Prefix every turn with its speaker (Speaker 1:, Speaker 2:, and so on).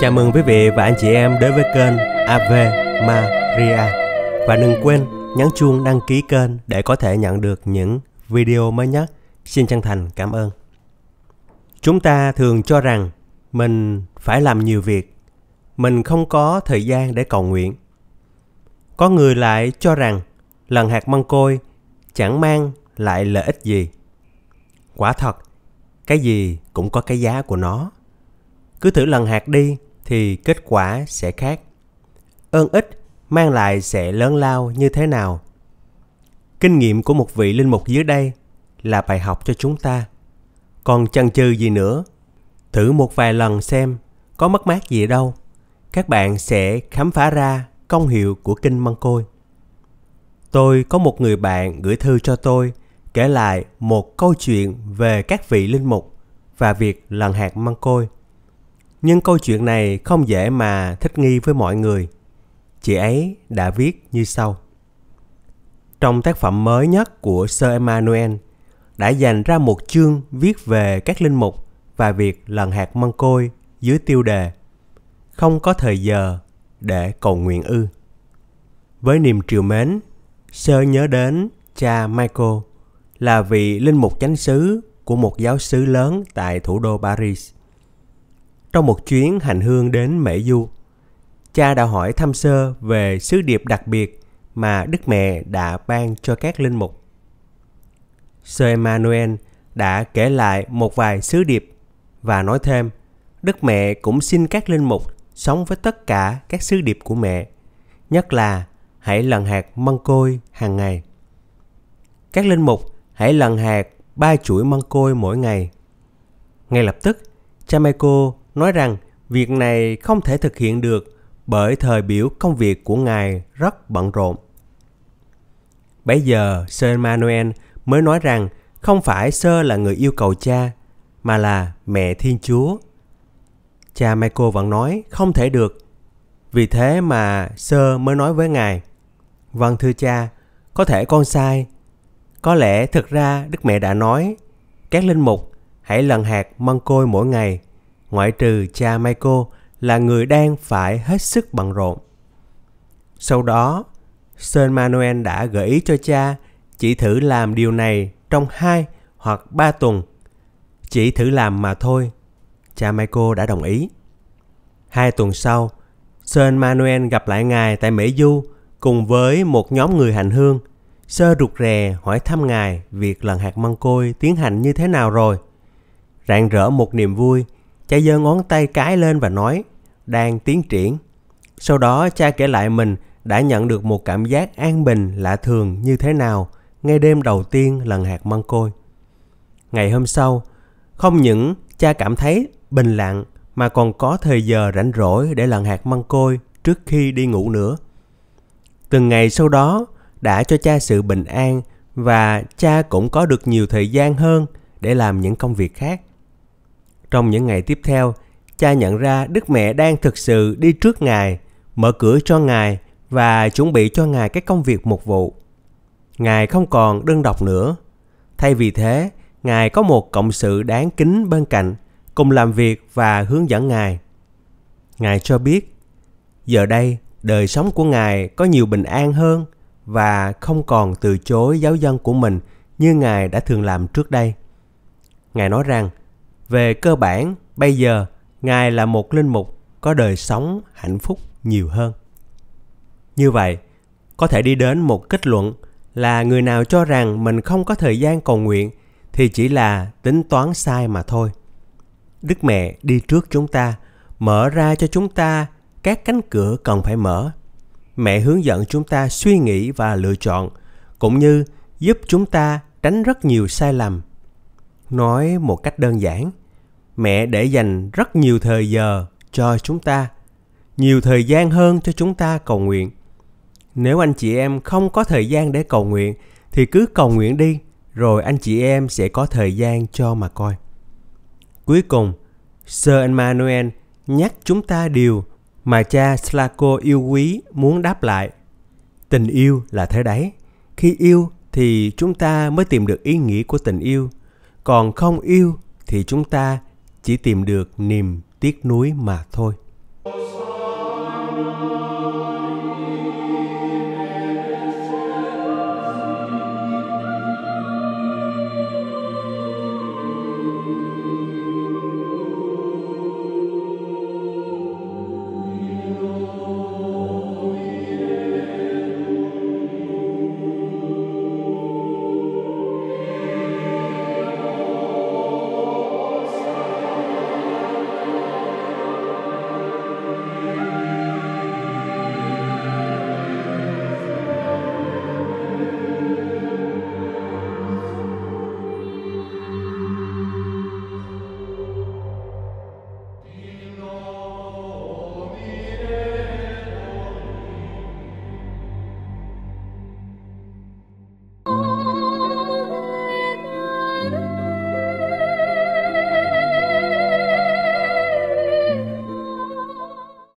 Speaker 1: Chào mừng quý vị và anh chị em đến với kênh Ave Maria Và đừng quên nhấn chuông đăng ký kênh để có thể nhận được những video mới nhất Xin chân thành cảm ơn Chúng ta thường cho rằng mình phải làm nhiều việc Mình không có thời gian để cầu nguyện Có người lại cho rằng lần hạt măng côi chẳng mang lại lợi ích gì Quả thật, cái gì cũng có cái giá của nó cứ thử lần hạt đi thì kết quả sẽ khác. Ơn ích mang lại sẽ lớn lao như thế nào? Kinh nghiệm của một vị linh mục dưới đây là bài học cho chúng ta. Còn chần chừ gì nữa? Thử một vài lần xem có mất mát gì đâu. Các bạn sẽ khám phá ra công hiệu của kinh măng côi. Tôi có một người bạn gửi thư cho tôi kể lại một câu chuyện về các vị linh mục và việc lần hạt măng côi nhưng câu chuyện này không dễ mà thích nghi với mọi người chị ấy đã viết như sau trong tác phẩm mới nhất của sir emmanuel đã dành ra một chương viết về các linh mục và việc lần hạt măng côi dưới tiêu đề không có thời giờ để cầu nguyện ư với niềm triều mến sơ nhớ đến cha michael là vị linh mục chánh xứ của một giáo xứ lớn tại thủ đô paris trong một chuyến hành hương đến Mễ Du. Cha đã hỏi thăm sơ về sứ điệp đặc biệt mà Đức Mẹ đã ban cho các linh mục. Sơ Emmanuel đã kể lại một vài sứ điệp và nói thêm, Đức Mẹ cũng xin các linh mục sống với tất cả các sứ điệp của mẹ, nhất là hãy lần hạt măng côi hàng ngày. Các linh mục hãy lần hạt ba chuỗi măng côi mỗi ngày. Ngay lập tức, cha Michael nói rằng việc này không thể thực hiện được bởi thời biểu công việc của ngài rất bận rộn. Bây giờ, Sơ Manuel mới nói rằng không phải Sơ là người yêu cầu cha, mà là mẹ Thiên Chúa. Cha Michael vẫn nói không thể được. Vì thế mà Sơ mới nói với ngài, Vâng thưa cha, có thể con sai. Có lẽ thực ra Đức Mẹ đã nói, các linh mục hãy lần hạt măng côi mỗi ngày ngoại trừ cha Michael là người đang phải hết sức bận rộn. Sau đó, Sơn Manuel đã gợi ý cho cha chỉ thử làm điều này trong 2 hoặc 3 tuần. Chỉ thử làm mà thôi. Cha Michael đã đồng ý. Hai tuần sau, Sơn Manuel gặp lại ngài tại Mỹ Du cùng với một nhóm người hành hương. Sơ rụt rè hỏi thăm ngài việc lần hạt măng côi tiến hành như thế nào rồi. Rạng rỡ một niềm vui, Cha giơ ngón tay cái lên và nói, đang tiến triển. Sau đó cha kể lại mình đã nhận được một cảm giác an bình lạ thường như thế nào ngay đêm đầu tiên lần hạt măng côi. Ngày hôm sau, không những cha cảm thấy bình lặng mà còn có thời giờ rảnh rỗi để lần hạt măng côi trước khi đi ngủ nữa. Từng ngày sau đó đã cho cha sự bình an và cha cũng có được nhiều thời gian hơn để làm những công việc khác. Trong những ngày tiếp theo, cha nhận ra Đức Mẹ đang thực sự đi trước Ngài, mở cửa cho Ngài và chuẩn bị cho Ngài các công việc mục vụ. Ngài không còn đơn độc nữa. Thay vì thế, Ngài có một cộng sự đáng kính bên cạnh, cùng làm việc và hướng dẫn Ngài. Ngài cho biết, giờ đây đời sống của Ngài có nhiều bình an hơn và không còn từ chối giáo dân của mình như Ngài đã thường làm trước đây. Ngài nói rằng, về cơ bản bây giờ ngài là một linh mục có đời sống hạnh phúc nhiều hơn như vậy có thể đi đến một kết luận là người nào cho rằng mình không có thời gian cầu nguyện thì chỉ là tính toán sai mà thôi đức mẹ đi trước chúng ta mở ra cho chúng ta các cánh cửa cần phải mở mẹ hướng dẫn chúng ta suy nghĩ và lựa chọn cũng như giúp chúng ta tránh rất nhiều sai lầm nói một cách đơn giản mẹ để dành rất nhiều thời giờ cho chúng ta nhiều thời gian hơn cho chúng ta cầu nguyện nếu anh chị em không có thời gian để cầu nguyện thì cứ cầu nguyện đi rồi anh chị em sẽ có thời gian cho mà coi cuối cùng sir emmanuel nhắc chúng ta điều mà cha slaco yêu quý muốn đáp lại tình yêu là thế đấy khi yêu thì chúng ta mới tìm được ý nghĩa của tình yêu còn không yêu thì chúng ta chỉ tìm được niềm tiếc nuối mà thôi